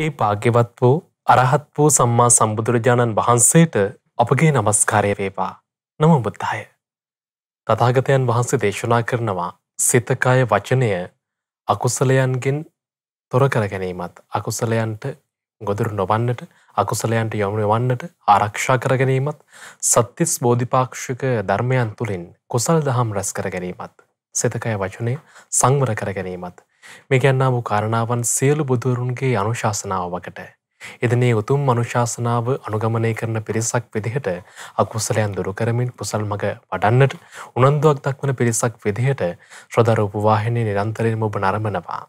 ඒ පාග්‍යවත් වූ අරහත් වූ සම්මා සම්බුදුරජාණන් වහන්සේට අපගේ නමස්කාරය වේවා නම බුද්ධාය. තතාගතයන් වහන්සේ දේශනා කරනවා සිතකාය වචනය අකුසලයන්ගෙන් තොර කර ගැනීමත් අකුසලයන්ට ගොදුරු නොවන්නට අකුසලයන්ට යොමුණ වන්නට ආරක්ෂා කර ගැනීමත් සත්තිස් බෝධිපාක්ෂික ධර්මයන් තුළින් කුසල් දහම් රැස් කර ගැනීමත්. සිතකය වචනය සංවර කර ගැනීමත් මේ ගැන්නාම කාරණාවන් සියලු බුදුරුන්ගේ අනුශාසනාවකට. එදනේ උතුම් අනුශාසනාව අනුගමනය කරන පිරිසක් විදිහට අකුසලයන් දුරු කරමින් කුසල් මග වඩන්නට උනන්දුවක් දක්වන පිරිසක් විදිහට ශ්‍රධර උපවාහිනය නිරන්තරයෙන්ම ඔබ නරමනවා.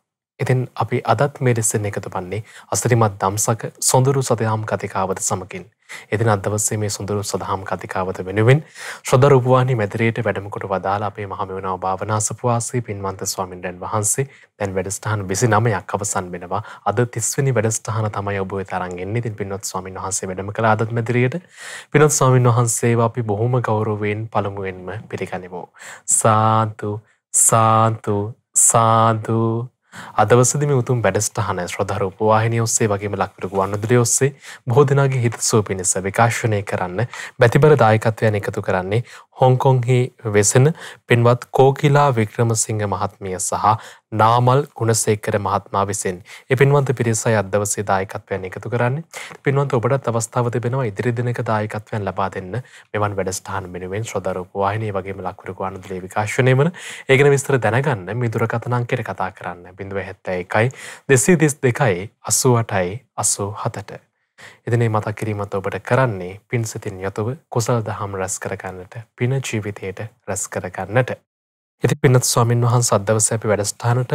ඉතින් අපි අදත් මේ ලෙස්සෙන් එකතු පන්නේ අසිරිමත් දම්සක සොඳුරු සතිහාම් කතිකාවත සමකින්. එදින අදවස්සේ මේ සුඳරු සදහම් කතිකාවත වෙනුවෙන් ශ්‍රදර උපවානි මැදිරයට වැඩමකොට වදාලා අපේ මහමවුණාව භාවනාසපුවාසේ පින්වන්ත ස්වාමින්ඩන් වහන්සේ දැන් වැඩස්ටහන් විසි නමයක් අවසන් වෙනවා අද තිස්වනි වැඩස්ටහන තමයි ඔබය තරන්ගෙන් ඉතින් පින්නොත් ස්වාමින් වහන්සේ වැඩම කළ අදත් මැදිරියට පිනොත් ස්වාමින් වහන්සේ අපි බොහොම ගෞරවෙන් පළමුුවෙන්ම පිළිගනිමෝ. සාතු සාතු සාදුු අදවසදම උතුම් වැඩස්ටහන ශ්‍රධර උපවාහිනය ඔස්සේ වගේම ලක්පිරකු වන්නදුරේ ඔස්සේ බෝධනාගේ හිතසූ පිණිස විකාශනය කරන්න බැතිබර දායකත්වයන එකතු කරන්නේ හොංකොන්හි වෙසෙන පෙන්වත් කෝකිලා වික්‍රමසිංහ මහත්මිය සහ නාමල් ගුණසේකර මහත්මා විසින් එපින්වන්ත පිරිසයි අදවසේ දායකත්වයන් එකතු කරන්නේ පින්වන්ත ඔබටත් අවස්ථාව තිබෙනවා ඉදිරි දිනක දායකත්වයන් ලබා දෙන්න මෙවන් වැඩස්ථාන මෙනුවෙන් ශ්‍රදරූප වාහිනය වගේම ලක්වරු ගුවන්විදුලි විකාශනය වන ඒගෙන විස්තර දැනගන්න මේ දුරකථන අංකයට කතා කරන්න බිඳුව 71යි 232යි 88යි 87ට එදනේ මතක් කිරීමත් ඔබට කරන්නේ පින්සතින් යතුව කුසල් දහම් රැස් කරගන්නට පින ජීවිතයට රැස් කරගන්නට. ඉති පිනත් ස්වාමින් වහන් සද්ධව සැපි වැඩස්ථානට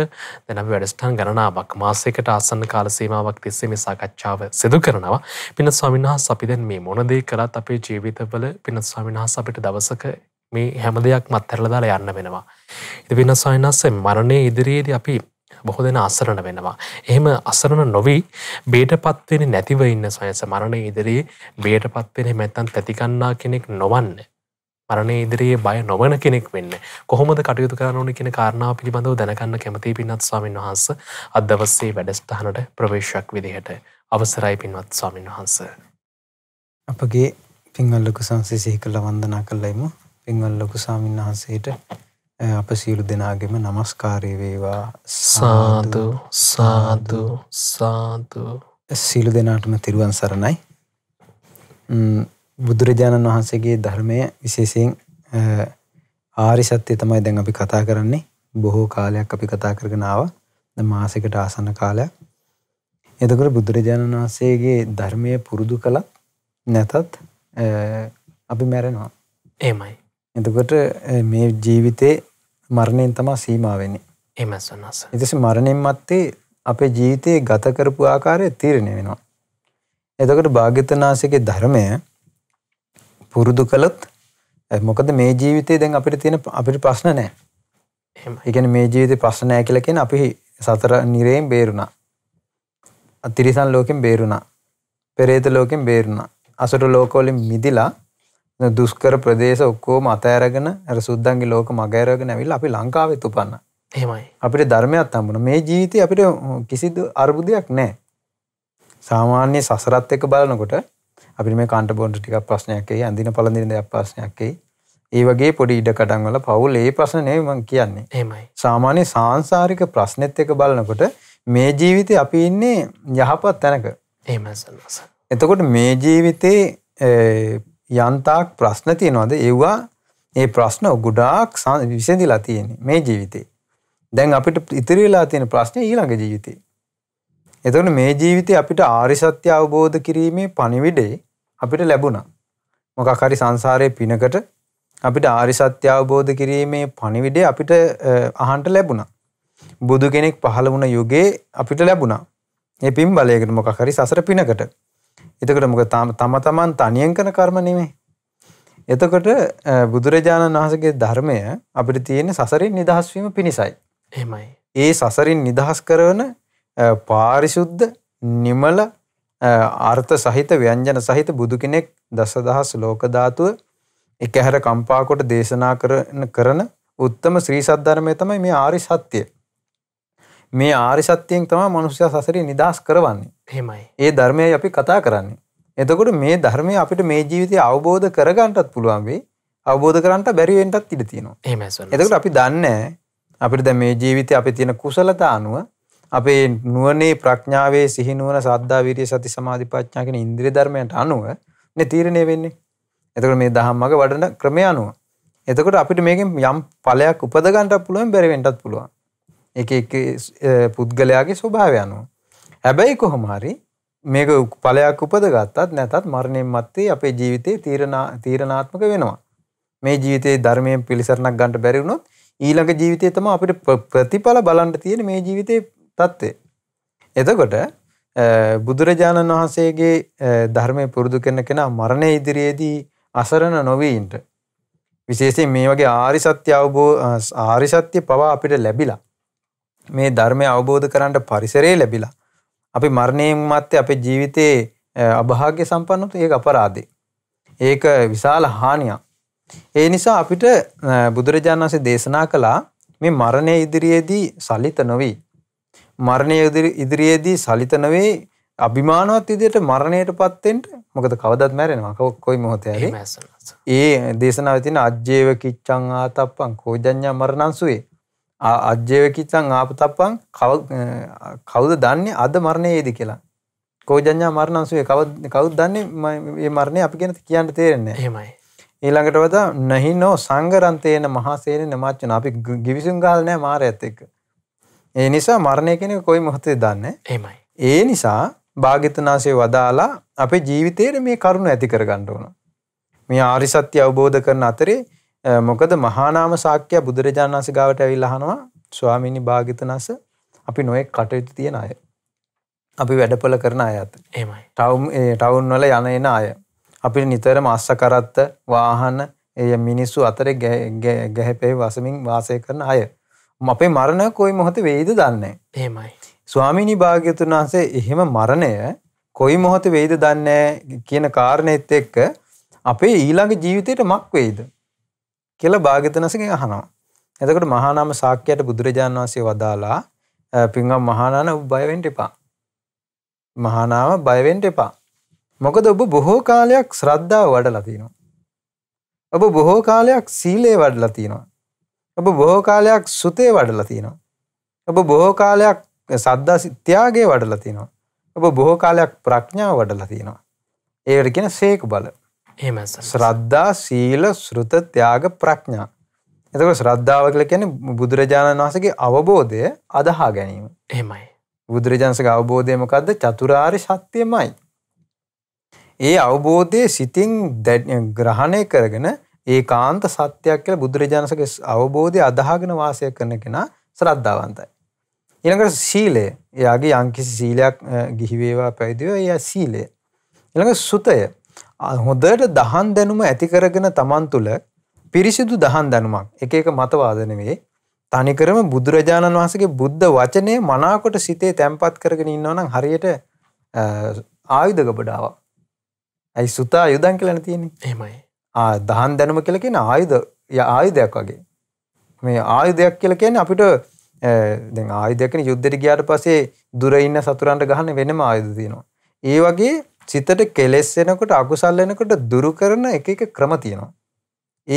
දැනම වැඩස්ථාන් ගණනාවක් මාසයකට ආසන්න කාලසීමාවක් තිස්සේ මේ සාකච්ඡාව සිදු කරනවා පින ස්වාමින්හා සපිදැන් මේ මොනදේ කළත් අපේ ජීවිතවල පින ස්වාමින්හා අපිට දවසක මේ හැම දෙයක් මත්තරලදාලා යන්න වෙනවා. ඉති පින ස්වාමින්හස්සේ මරණය ඉදිරියේද අපි බොහෝ දෙෙන අසරණ වෙනවා. එහෙම අසරණ නොවී බේට පත්වෙන නැතිව ඉන්න සයස මරණය ඉදිරයේ බේට පත්වෙන මැත්තන් තැතිකන්නා කෙනෙක් නොවන්න. මරණය ඉදිරියේ බය නොවන කෙනෙක් වෙන්න කොහොමද කටයුතු කරනඕන කෙන කාරණාව පිළිබඳව දැනකන්න කැමති පින්නත් ස්වාමීන් වහන්ස අදවස්සේ වැඩස්ථානට ප්‍රවේශයක් විදිහට අවසරයි පින්වත් ස්වාමීන් වහන්ස. අපගේ පින්වල්ලකු සංසිසිහි කළ වන්දනා කල්ලයිම පින්වල්ලකු සාමීන් වහන්සේට අප සියලු දෙනාගෙම නමස්කාරය වේවා සාදු සාදු සාදු සීලු දෙනාටම තිරුවන් සරණයි බුදුරජාණන් වහන්සේගේ ධර්මය විශේෂයෙන් ආරි සත්‍යය තමයි දැන් අපි කතා කරන්නේ බොහෝ කාලයක් අපි කතා කරගෙනාව මාසකට ආසන්න කාලයක් එතකට බුදුරජාණන් වහන්සේගේ ධර්මය පුරුදු කළත් නැතත් අපි මැරෙනවා ඒමයි එතකොට මේ ජීවිතේ මරණයෙන් තමා සීමාවෙන්නේ එම සන්නස එතිස මරණින් මත්තේ අපේ ජීවිතයේ ගත කරපු ආකාරය තීරණය වෙනවා. එතකට භාග්‍යතනාසගේ ධර්මය පුරුදු කළොත් මොකද මේ ජීවිතේ දැන් අපිට තියෙන අපිට ප්‍රශ්න නෑ එකන මේ ජීවිත ප්‍රශ්න නෑ කියල කියෙන අපි සතර නිරයෙන් බේරුණා අතිරිසන් ලෝකෙන් බේරුණා පෙරේත ලෝකෙන් බේරුණා අසට ලෝකෝලින් මිදිලා දුස්කර ප්‍රදේශ ඔක්කෝම අතෑරගෙන ඇර සුද්දන්ගේ ලෝක මගෑරගෙන ඇවිල් අපි ලංකාවෙත් උපන්න එහෙමයි අපිට ධර්මයක් හම්බුණ මේ ජීවිතය අපිට කිසිදු අර්බුදයක් නෑ සාමාන්‍ය සසරත් එක බලනකොට අපි මේ කාන්ට බොන්ට ටිකක් ප්‍රශ්නයක්කයි ඇඳන පලඳින දෙයක් ප්‍රශ්නයක්කයි ඒ වගේ පොඩි ඉඩ කටන්වල පවුල් ඒ ප්‍රශ්නය මං කියන්නේ එමයි සාමාන්‍ය සංසාරික ප්‍රශ්නෙත් එක බලනකොට මේ ජීවිතය අපි ඉන්නේ යහපත් තැනක එමසල්ස එතකොට මේ ජීවිතේ යන්තාක් ප්‍රශ්න තියෙනවද ඒවා ඒ ප්‍රශ්න ගොඩාක් විසඳිලා තියෙන්නේ මේ ජීවිතේ. දැන් අපිට ඉතිරි වෙලා තියෙන ප්‍රශ්නේ ඊළඟ ජීවිතේ. එතකොට මේ ජීවිතේ අපිට ආරි සත්‍ය අවබෝධ කිරීමේ පණිවිඩේ අපිට ලැබුණා. මොකක් හරි සංසාරයේ පිනකට අපිට ආරි සත්‍ය අවබෝධ කිරීමේ පණිවිඩේ අපිට අහන්ට ලැබුණා. බුදු කෙනෙක් පහළ වුණ යුගයේ අපිට ලැබුණා. මේ පින් බලයකට මොකක් හරි සසර පිනකට එතකට මොක තම තමන් තනියෙන් කන කර්ම නෙමේ. එතකොට බුදුරජාණන් වහසගේ ධර්මය අපිට තියෙන සසරින් නිදහස්වීම පිණිසයි. එමයි. ඒ සසරින් නිදහස් කරවන පාරිශුද්ධ නිමල අර්ථ සහිත ව්‍යංජන සහිත බුදු කෙනෙක් දසදහස් ලෝකධාතුව එක හැර කම්පාකොට දේශනා කරන කරන උත්තම ශ්‍රී සද්ධර්මය තමයි මේ ආරි සත්‍යය. මේ ආරි සත්‍යයෙන් තමයි මනුෂ්‍ය සසරේ නිදහස් කරවන්නේ. එහෙමයි. ඒ ධර්මයයි අපි කතා කරන්නේ. එතකොට මේ ධර්මය අපිට මේ ජීවිතය අවබෝධ කරගන්නටත් පුළුවන් වෙයි. අවබෝධ කරන්නට බැරි වෙන්නටත් ඉඩ තියෙනවා. එහෙමයි සර්. එතකොට අපි දන්නේ අපිට දැන් මේ ජීවිතේ අපේ තියෙන කුසලතා අනුව අපේ නුවණේ ප්‍රඥාවේ සිහි නුවණ සද්ධා විරිය සති සමාධි ප්‍රඥා කියන ඉන්ද්‍රිය ධර්මයන්ට අනුව නේ තීරණය වෙන්නේ. එතකොට මේ දහම් මඟ වඩන ක්‍රමය අනුව. එතකොට අපිට මේකෙන් යම් ඵලයක් උපද ගන්නට පුළුවන් බැරි වෙන්නටත් පුළුවන්. එක එක පුද්ගලයාගේ ස්වභාවය අනුව. හැබැයි කොහොම හරි මේක ඵලයක් උපදගත්තත් නැතත් මරණයෙන් මත්තේ අපේ ජීවිතේ තීරණාත්මක වෙනවා. මේ ජීවිතේ ධර්මයෙන් පිළිසරණක් ගන්නට බැරි වුණොත් ඊළඟ ජීවිතේ තමයි අපිට ප්‍රතිඵල බලන්න තියෙන මේ ජීවිතේ தත්ත්වය. එතකොට බුදුරජාණන් වහන්සේගේ ධර්මයේ පුරුදු කරන කෙනා මරණය ඉදිරියේදී අසරණ නොවී ඉන්න. විශේෂයෙන් මේ වගේ ආරි සත්‍ය අවබෝධ ආරි සත්‍ය පවා අපිට ලැබිලා මේ ධර්මය අවබෝධ කරන්නට පරිසරේ ලැබිලා. අපි මරණයෙන් මත්තේ අපේ ජීවිතයේ අභාග්‍ය සම්පන්නොත් ඒක අපරාධේ. ඒක විශාල හානියක්. ඒ නිසා අපිට බුදුරජාණන් වහන්සේ දේශනා කළා මේ මරණය ඉදිරියේදී සලිත නොවේ. මරණය ඉදිරියේදී සලිත නොවේ අභිමානවත් විදියට මරණයටපත් වෙන්න මොකද කවදත් මැරෙනවා කොයි මොහොතේ හරි. ඒ දේශනාවේ තියෙන අජ්ජේව කිච්ඡං ආතප්පං කෝජඤ්ඤා මරණං සුවේ. අජ්‍යවකිත්තං ආපතප්පං කවුද දන්නේ අද මරණයේදී කියලා. කෝජඤ්ඤා මරණංසුවේ කවුද කවුද දන්නේ මේ මරණය අපි ගැන කියන්න තේරෙන්නේ නැහැ. එහෙමයි. ඊළඟට වදා නහිනෝ සංගරන්තේන මහසේන නමච්චන අපි ගිවිසුම් ගහලා නැහැ මාරයත් එක්ක. ඒ නිසා මරණය කෙනෙක් කොයි මොහොතේ දන්නේ. එහෙමයි. ඒ නිසා භාග්‍යතුනාසේ වදාලා අපේ ජීවිතයේ මේ කරුණ ඇති කරගන්න ඕන. මේ ආරි සත්‍ය අවබෝධ කරන අතරේ මොකද මහානාම සාක්‍ය බුදුරජාණන් වහන්සේ ගාවට ඇවිල්ලා අහනවා ස්වාමීනි භාග්‍යතුන්ස අපි නොඑක් කටයුතු තියන අය. අපි වැඩපොළ කරන අය අත. එහෙමයි. ටවුන් ටවුන් වල යන එන අය. අපිට නිතරම අස්සකරත්ත වාහන ඒ මිනිස්සු අතරේ ගැහැපේ වසමින් වාසය කරන අය. අපේ මරණ කොයි මොහොතේ වෙයිද දන්නේ එහෙමයි. ස්වාමීනි භාග්‍යතුන් වහන්සේ එහෙම මරණය කොයි මොහොතේ වෙයිද දන්නේ කියන කාරණේත් එක්ක අපේ ඊළඟ ජීවිතේට මක් වෙයිද? කියලා භාග්‍යතුන්සේගෙන් අහනවා. එතකොට මහානාම සාක්‍යයට බුදුරජාණන් වහන්සේ වදාලා පින්වත් මහානාන ඔබ බය වෙන්න එපා. මහානාම බය වෙන්න එපා. මොකද ඔබ බොහෝ කාලයක් ශ්‍රද්ධාව වඩලා තිනවා. ඔබ බොහෝ කාලයක් සීලේ වඩලා තිනවා. ඔබ බොහෝ කාලයක් සුතේ වඩලා තිනවා. ඔබ බොහෝ කාලයක් සද්දා ත්‍යාගයේ වඩලා තිනවා. ඔබ බොහෝ කාලයක් ප්‍රඥාව වඩලා තිනවා. ඒකට කියන සීක බල. ශ්‍රද්ධා සීල ශෘත ත්‍යයාග ප්‍රඥා. එතක ශ්‍රද්ධාව කල කියන බුදුරජාණන් වහසගේ අවබෝධය අදහා ගැනීම. එහෙමයි. බුදුරජාන්සක අවබෝධයමකක්ද චතුරාර් ශක්තියමයි. ඒ අවබෝධය සිතින් ග්‍රහණය කරගෙන ඒ කාන්ත සත්‍යයක් කියල බුදුරජාණසක අවබෝධය අදහාගෙන වාසය කරන කෙනා ශ්‍රද්ධාවන්තයි. ඉළඟට සීලය එයාගේ යංකිසි සීලයක් ගිහිවේවා පැවිදිව එය සීලය. ඉළඟ සුතය හොඳට දහන් දැනුම ඇති කරගෙන තමන් තුළ පිරිසිදු දහන් දැනුමක් එක එක මතවාද නෙවෙයි තනිකරම බුදුරජාණන් වහන්සේගේ බුද්ධ වචනය මනාකොට සිතේ තැම්පත් කරගෙන ඉන්නවා නම් හරියට ආයුධ ගබඩාවක්. ඇයි සුතා ආයුධම් කියලා තියෙන්නේ? එහෙමයි. ආ දහන් දැනුම කියලා කියන ආයුධ ආයුධයක් වගේ. මේ ආයුධයක් කියලා කියන්නේ අපිට දැන් ආයුධයක් නේ යුද්ධෙට ගියාට පස්සේ දුර ඉන්න සතුරන්ට ගහන්න වෙනම ආයුධ තියෙනවා. ඒ වගේ සිතට කෙලෙස් එනකොට අකුසල් එනකොට දුරු කරන එක එක ක්‍රම තියෙනවා.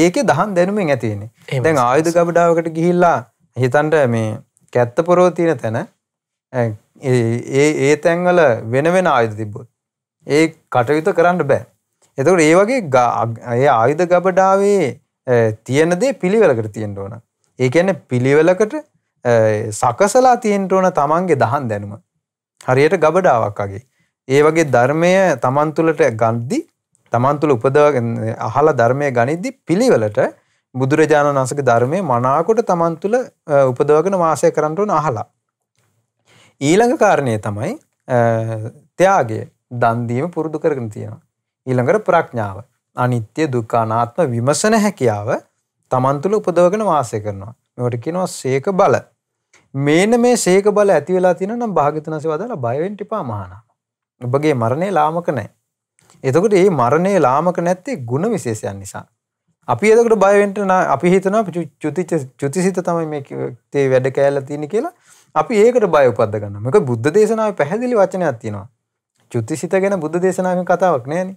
ඒකේ දහම් දැනුමෙන් ඇති වෙන්නේ. දැන් ආයුධ ගබඩාවකට ගිහිල්ලා හිතන්න මේ කැත්ත පොරව තියෙන තැන ඒ ඒ තැන්වල වෙන වෙන ආයුධ තිබ්බොත් ඒ කටයුතු කරන්න බෑ. එතකොට ඒ වගේ ඒ ආයුධ ගබඩාවේ තියෙන දේ පිළිවෙලකට තියෙන්න ඕන. ඒ කියන්නේ පිළිවෙලකට සකසලා තියෙන්න ඕන තමන්ගේ දහම් දැනුම. හරියට ගබඩාවක් වගේ. ඒ වගේ ධර්මය තමන් තුළට ගන්දි තමන් තුළ උපදව අහලා ධර්මය ගනිද්දි පිළිවෙලට බුදුරජාණන් වහන්සේගේ ධර්මයේ මනාකොට තමන් තුළ උපදවගෙන වාසය කරන්න උන අහලා ඊළඟ කාරණය තමයි ත්‍යාගය දන් දීම පුරුදු කරගෙන තියෙනවා ඊළඟට ප්‍රඥාව අනිත්‍ය දුක්ඛ අනාත්ම විමසන හැකියාව තමන් තුළ උපදවගෙන වාසය කරනවා මේකට කියනවා සීක බල මේන මේ සීක බල ඇති වෙලා තියෙනවා නම් භාග්‍යතුන් වහන්සේ වදාලා බය වෙන්න එපා මහානා ඔබගේ මරණය ලාමක නෑ. එතකොට ඒ මරණය ලාමක නැත්තේ ගුණ විශේෂයන් නිසා. අපි එතකට බයවෙන්ටන අපි හිතනවා චුතිච චුතිසිත තමයි මේ තේ වැඩ කෑල්ල තියෙන කියලා අපි ඒකට බය උපද්ද ගන්න මේක බුද්ධ දේශනාවේ පැහැදිලි වචනයක් තියෙනවා. චුතිසිත ගැන බුද්ධ දේශනාවෙන් කතාවක් නෑනේ.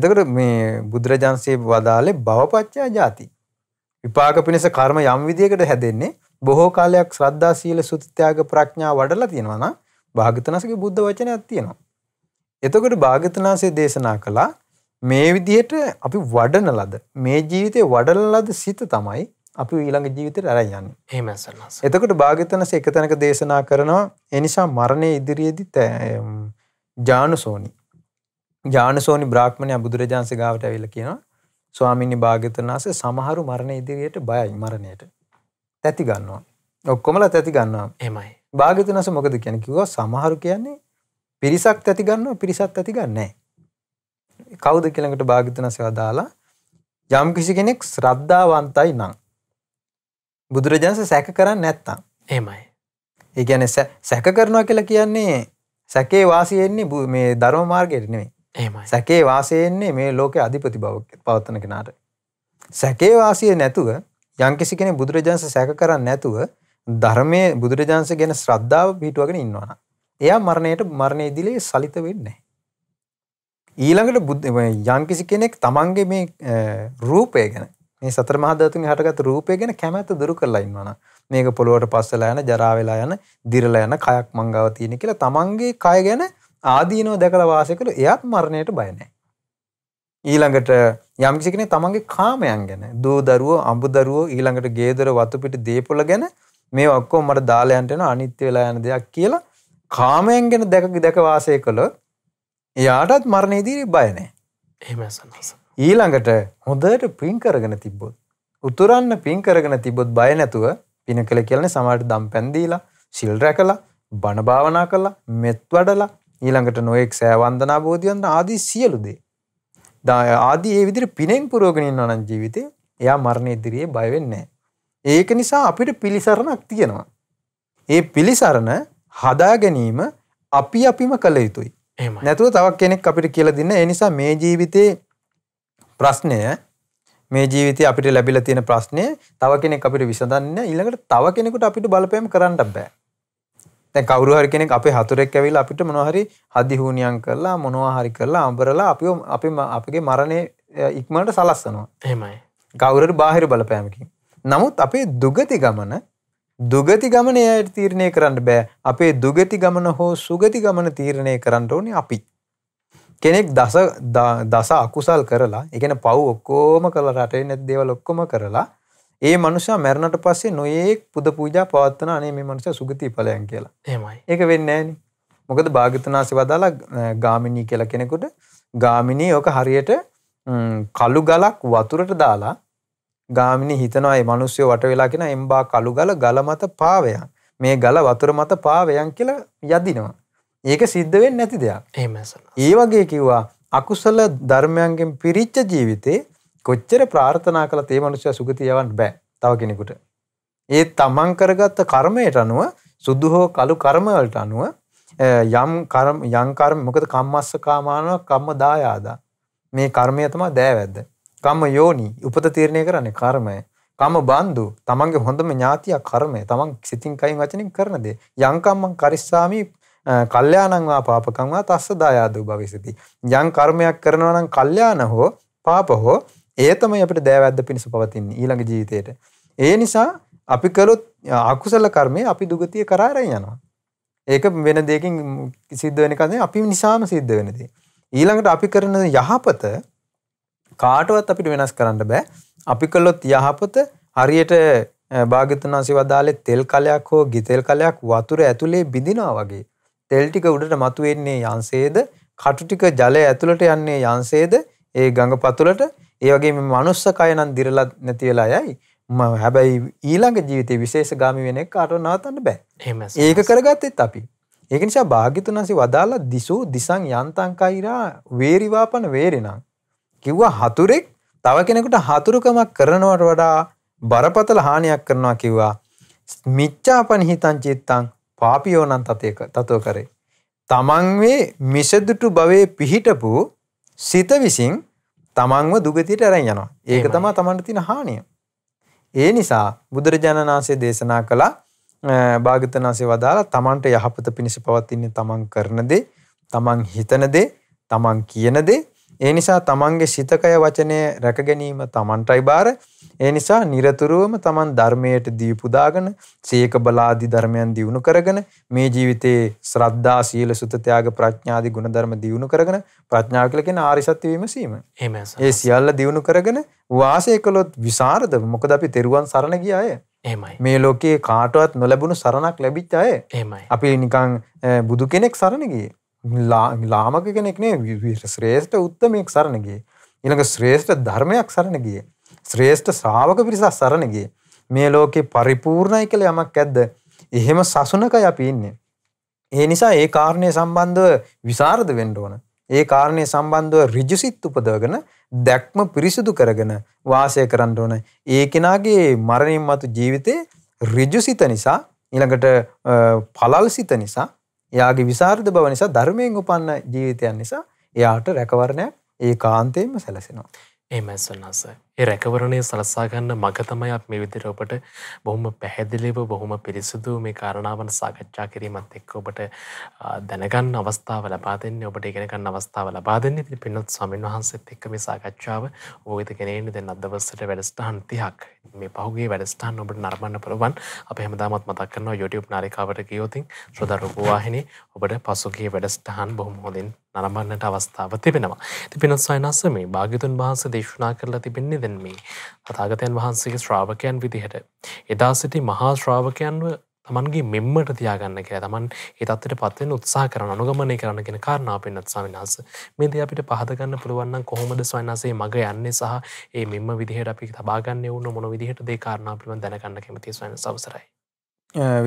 එතකොට මේ බුදුරජාන්සේ වදාලේ භවපච්චා ජාති. විපාක පිණිස කර්ම යම් විදියකට හැදෙන්නේ බොහෝ කාලයක් ශ්‍රද්ධා සීල සුති ත්‍යාග ප්‍රඥා වඩලා තියෙනවා නම් භාග්‍යවතුන්සේගේ බුද්ධ වචනයක් තියෙනවා. එතකොට භාගතනාසේ දේශනා කළා මේ විදිහට අපි වඩන ලද මේ ජීවිතේ වඩන ලද සිත තමයි අපි ඊළඟ ජීවිතේට අරන් යන්නේ. එහෙමයි සල්ලාස්. එතකොට භාග්‍යවතුන්සේ එක තැනක දේශනා කරනවා ඒ නිසා මරණය ඉදිරියේදී ජානසෝනි. ජානසෝනි බ්‍රාහ්මණයා බුදුරජාන්සේ ගාවට ඇවිල්ලා කියනවා ස්වාමීනි භාග්‍යවතුන්සේ සමහරු මරණය ඉදිරියට බයයි මරණයට. තැති ගන්නවා. ඔක්කොමලා තැති ගන්නවා. එහෙමයි. භාග්‍යවතුන්සේ මොකද කියන්නේ? කිව්වා සමහරු කියන්නේ පිරිසක් ඇති ගන්නවා පිරිසත් ඇති ගන්නෑ. කවුද කියලඟට භාගිතනසව දාලා යම් කිසි කෙනෙක් ශ්‍රද්ධාවන්තයි නම්. බුදුරජාන්ස සැක කරන්න නැත්තම් ඒමයි. ඒ ගැන සැක කරනවා කියලා කියන්නේ සැකේ වාසියෙන්නේ මේ ධර්ම මාර්ගයට නෙමෙයි. එහෙමයි. සැකේ වාසියෙන්නේ මේ ලෝකේ අධිපති බව පවත්වන කෙනාට. සැකේ වාසිය නැතුව යම්කිසි කෙනෙක් බුදුරජාන්ස සැක කරන්නේ නැතුව ධර්මයේ බුදුරජාන්ස ගැන ශ්‍රද්ධාව පිටවගෙන ඉන්නවා නම් එයා මරණයට මරණය ඉදිලේ සලිත වෙන්නේ. ඊළඟට බුද්ධ යම්කිසි කෙනෙක් තමන්ගේ මේ රූපය ගැන මේ සතර මහදතුන් හටගත් රූපය ගැන කැමැත්ත දුරු කරලා ඉන්නවා මේක පොළොවට පස්සලා යන ජරා වෙලා යන දිරලා යන කයක් මංගව තියෙන කියලා තමන්ගේ කය ගැන ආදීනව දැකලා වාසය කළා එයාත් මරණයට බය නැහැ ඊළඟට යම්කිසි කෙනෙක් තමන්ගේ කාමයන් ගැන දූ දරුවෝ අඹ දරුවෝ ඊළඟට ගේදර වතුපිට දීපොළ ගැන මේ ඔක්කොම මට දාලා යන්න වෙන අනිත්‍ය වෙලා යන දෙයක් කියලා කාමයෙන් ගැන දැක දැක වාසය කළොත් එයාටත් මරණයේදී බය නැහැ. එහෙමයි සන්නස. ඊළඟට හොඳට පින් කරගෙන තිබ්බොත් උතුරන්න පින් කරගෙන තිබ්බොත් බය නැතුව පින කළ කියන්නේ සමහරට දම්පැන් දීලා, සිල් රැකලා, බණ භාවනා කළා, මෙත් වඩලා, ඊළඟට නොඑක් සෑ වන්දනා බෝධියන් ආදී සියලු දේ. ආදී ඒ විදිහට පිනෙන් පුරවගෙන ඉන්නවා නම් ජීවිතේ එයා මරණ ඉදිරියේ බය වෙන්නේ නැහැ. ඒක නිසා අපිට පිළිසරණක් තියෙනවා. ඒ පිළිසරණ හදා ගැනීම අපි අපිම කළ යුතුයි. නැතුව තවක් කෙනෙක් අපිට කියල දෙන්න එනිසා මේ ජීවිතයේ ප්‍රශ්නය මේ ජීවිතය අපිට ලැබිල තියෙන ප්‍රශ්නය තව කෙනෙක් අපිට විසඳන්න ඉළඟට තව කෙනෙකුට අපිට බලපෑම් කරන්නට බෑ. තැන් කවරුහරි කෙනෙක් අප හතුරෙක් ඇවිල් අපිට මොනහරි හදිහූනියන් කරලා මොනවාහරි කරලා අම්බරලා අපි අපි අපගේ මරණය ඉක්මට සලස්සනවා. එහෙමයි. ගෞරට බාහිර බලපෑමකින්. නමුත් අපේ දුගති ගමන දුගති ගමනේ අයට තීරණය කරන්න බෑ. අපේ දුගති ගමන හෝ සුගති ගමන තීරණය කරන්න ඕනේ අපි. කෙනෙක් දස දස අකුසල් කරලා, ඒ කියන්නේ පව් ඔක්කොම කරලා රටේ නැති දේවල් ඔක්කොම කරලා ඒ මනුෂයා මැරණට පස්සේ නොයෙක් පුද පූජා පවත්වන අනේ මේ මනුෂයා සුගති ඵලයන් කියලා. එහෙමයි. ඒක වෙන්නේ නැහනේ. මොකද භාග්‍යතුනාසි වදාලා ගාමිණී කියලා කෙනෙකුට ගාමිණී ඔක හරියට කළු ගලක් වතුරට දාලා ගාමිණී හිතනවා මේ මිනිස්සු වට වෙලා කියන එම්බා කළු ගල ගල මත පාවයන්. මේ ගල වතුර මත පාවයන් කියලා යදිනවා. ඒක සිද්ධ වෙන්නේ නැති දෙයක්. එහෙමයි සර්. ඒ වගේ කිව්වා අකුසල ධර්මයන්ගෙන් පිරිච්ච ජීවිතේ කොච්චර ප්‍රාර්ථනා කළත් මේ මිනිස්සු සුගතිය යවන්න බෑ තව කෙනෙකුට. ඒ තමන් කරගත්ත කර්මයට අනුව සුදු හෝ කළු කර්ම වලට අනුව යම් කර්ම යම් කර්ම මොකද කම්මස්ස කාමානව කම්ම දායාදා. මේ කර්මය තමයි දෑවැද්ද. කම්ම යෝනි උපත තීරණය කරන්නේ කර්මය. කම බන්දු තමන්ගේ හොඳම ඥාතිය කර්මය. තමන් සිතින් කයින් වචනින් කරන දේ. යංකම්මං කරිස්සාමි කල්යාණං වා පාපකං වා තස්ස දායාදු භවිසති. යං කර්මයක් කරනවා නම් කල්යාණ හෝ පාප හෝ ඒ තමයි අපිට දෑවැද්ද පිණිස පවතින්නේ ඊළඟ ජීවිතේට. ඒ නිසා අපි කළොත් අකුසල කර්මය අපි දුගතිය කරා රැන් යනවා. ඒක වෙන දෙයකින් සිද්ධ වෙන එකක් නෙවෙයි අපි නිසාම සිද්ධ වෙන දේ. ඊළඟට අපි කරන යහපත කාටවත් අපිට වෙනස් කරන්න බෑ අපි කළොත් යහපත හරියට භාගිතුන් වහන්සේ වදාලේ තෙල් කලයක් හෝ ගිතෙල් කලයක් වතුර ඇතුලේ බිඳිනවා වගේ තෙල් ටික උඩට මතුවෙන්නේ යන්සේද කටු ටික ජලය ඇතුළට යන්නේ යන්සේද ඒ ගඟපතුලට ඒ වගේ මේ මනුස්ස කය නම් දිරලා නැති වෙලා යයි මම හැබැයි ඊළඟ ජීවිතේ විශේෂ ගාමි වෙන එක කාටවත් නවත්තන්න බෑ ඒක කරගත්තෙත් අපි ඒක නිසා භාග්‍යතුන් වහන්සේ වදාලා දිසෝ දිසං යන්තං කෛරා වේරිවාපන වේරිණං කිව්වා හතුරෙක් තව කෙනෙකුට හතුරුකමක් කරනවට වඩා බරපතල හානියක් කරනවා කිව්වා මිච්ඡාපනිහිතං චිත්තං පාපියෝනං තතේක තතෝ කරේ තමන් වේ මිසදුටු භවයේ පිහිටපු සිත විසින් තමන්ව දුගතියට අරන් යනවා ඒක තමයි තමන්ට තියෙන හානිය ඒ නිසා බුදුරජාණන් වහන්සේ දේශනා කළා භාග්‍යවතුන් වහන්සේ වදාලා තමන්ට යහපත පිණිස පවතින්නේ තමන් කරන දේ තමන් හිතන දේ තමන් කියන දේ ඒ නිසා තමන්ගේ සිතකය වචනය රැකගැනීම තමන්ටයි බාර ඒ නිසා නිරතුරුවම තමන් ධර්මයට දීපුදාගෙන සේක බලාදි ධර්මයන් දියුණු කරගෙන මේ ජීවිතයේ ශ්‍රද්ධා සීල සුතත්‍යයාග ප්‍රඥාදි ගුණධර්ම දියුණු කරගෙන ප්‍රඥා කළ කෙන ආරිසත්‍ය විමසීම ඒ සියල්ල දියුණු කරගෙන වාසය කළොත් විසරද මොකද අපි තෙරුවන් සරණ ගිය අය මේ ලෝකයේ කාටවත් නොලැබුණු සරණක් ලැබිච්ච අය අපි නිකං බුදු කෙනෙක් සරණගිය ලාමක කෙනෙක්නේ ශ්‍රේෂ්ඨ උත්තමයෙක් සරණගේ. ඉළඟ ශ්‍රේෂ්ඨ ධර්මයක් සරණගේ. ශ්‍රේෂ්ඨ ශ්‍රාවක පිරිසක් සරණගේ. මේ ලෝකෙ පරිපූර්ණයි කළ යමක් ඇද්ද. එහෙම සසුනක යපින්නේ. ඒ නිසා ඒ කාරණය සම්බන්ධව විසාරද වෙන්න ඕන. ඒ කාරණය සම්බන්ධව රිජුසිත් උපදවගෙන දැක්ම පිරිසිදු කරගෙන වාසය කරන්න ඕන. ඒ කෙනාගේ මරණින් මතු ජීවිතේ රිජුසිත නිසා ඊළඟට පළල් සිත නිසා එයාගේ විසරද බව නිසා ධර්මයෙන් උපන්න ජීවිතයන් නිසා එයාට රැකවරණයක් ඒ කාන්තයෙන්ම සැලසෙනවා. එහෙමයි සන්නස. ඒ රැකවරණය සලසාගන්න මගතමයක් මේ විදිර ඔබට බොහොම පැහැදිලිව බොහොම පිරිසිදු මේ කාරණාවන් සාකච්ඡා කිරීමත් එක්ක ඔබට දැනගන්න අවස්ථාව ලබාදන්නේ ඔබට ඉගෙනගන්න අවස්ථාව ලබාදන්නේ ති පිනොත් සමන් වහන්සත් එක්ක මේ සාකච්ඡාව ඔවිත කෙනෙන්න දෙ අදවස්සට වැඩස්ටහන් තියක් මේ පහුගේ වැඩස්ටාන් ඔබට නර්මන්න පුළුවන් අප හමදාමත් මතක්කන්න යුටප් නාරිකාවට ගියෝතින් ශ්‍රදරූපවාහිනි ඔබට පසුගේ වැඩස්ටහන් බොහොම හොදින් නරඹන්නට අවස්ථාව තිබෙනවා. ති පිනොත් සයිනස්ස මේ භාගිතුන් වහන්ස දේශනා කරලා තිබෙන්නේ දෙන් මේ තතාගතයන් වහන්සේගේ ශ්‍රාවකයන් විදිහට. එදා සිටි මහා ශ්‍රාවකයන්ව තමන්ගේ මෙම්මට තියාගන්න කියලා තමන් ඒතත්වට පත්වෙන් උත්සා කරන අනුගමනය කරන්න කෙන කාරණා පෙන්න්නත් සවිනාස මේද අපිට පහදගන්න පුළුවන්න කොහොමද ස්වයිනසේ මග යන්නේ සහ ඒ මෙම විදිහට අපි තබාගන්න වුණ මොන විදිහට දේ කාරණා පිළිබඳ දැනගන්න කැමති ස්වයන සවසරයි.